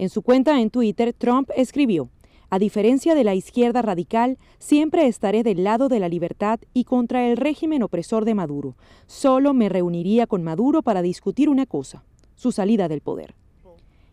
En su cuenta en Twitter, Trump escribió, a diferencia de la izquierda radical, siempre estaré del lado de la libertad y contra el régimen opresor de Maduro. Solo me reuniría con Maduro para discutir una cosa, su salida del poder.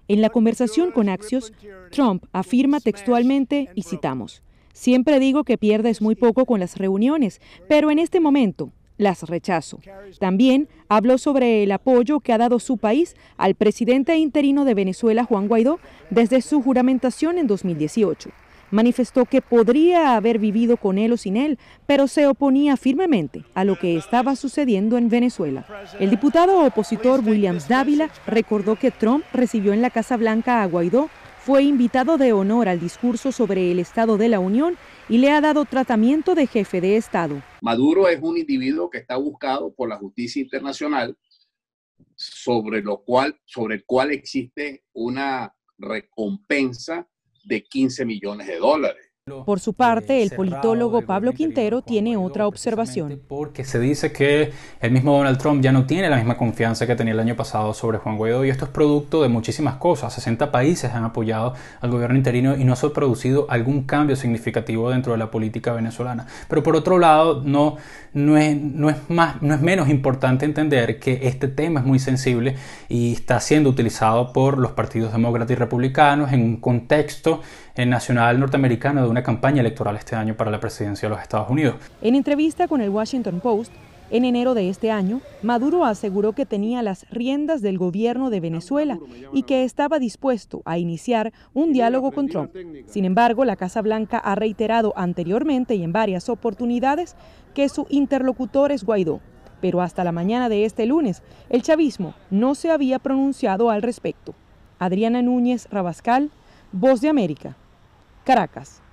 En la conversación con Axios, Trump afirma textualmente, y citamos, Siempre digo que pierdes muy poco con las reuniones, pero en este momento las rechazo. También habló sobre el apoyo que ha dado su país al presidente interino de Venezuela, Juan Guaidó, desde su juramentación en 2018. Manifestó que podría haber vivido con él o sin él, pero se oponía firmemente a lo que estaba sucediendo en Venezuela. El diputado opositor Williams Dávila recordó que Trump recibió en la Casa Blanca a Guaidó fue invitado de honor al discurso sobre el Estado de la Unión y le ha dado tratamiento de jefe de Estado. Maduro es un individuo que está buscado por la justicia internacional, sobre, lo cual, sobre el cual existe una recompensa de 15 millones de dólares. Por su parte, eh, el politólogo Pablo Quintero tiene otra observación. Porque se dice que el mismo Donald Trump ya no tiene la misma confianza que tenía el año pasado sobre Juan Guaidó y esto es producto de muchísimas cosas. 60 países han apoyado al gobierno interino y no se ha producido algún cambio significativo dentro de la política venezolana. Pero por otro lado, no, no, es, más, no es menos importante entender que este tema es muy sensible y está siendo utilizado por los partidos demócratas y republicanos en un contexto nacional norteamericano de una campaña electoral este año para la presidencia de los Estados Unidos. En entrevista con el Washington Post, en enero de este año, Maduro aseguró que tenía las riendas del gobierno de Venezuela y que estaba dispuesto a iniciar un diálogo con Trump. Sin embargo, la Casa Blanca ha reiterado anteriormente y en varias oportunidades que su interlocutor es Guaidó. Pero hasta la mañana de este lunes, el chavismo no se había pronunciado al respecto. Adriana Núñez Rabascal, Voz de América, Caracas.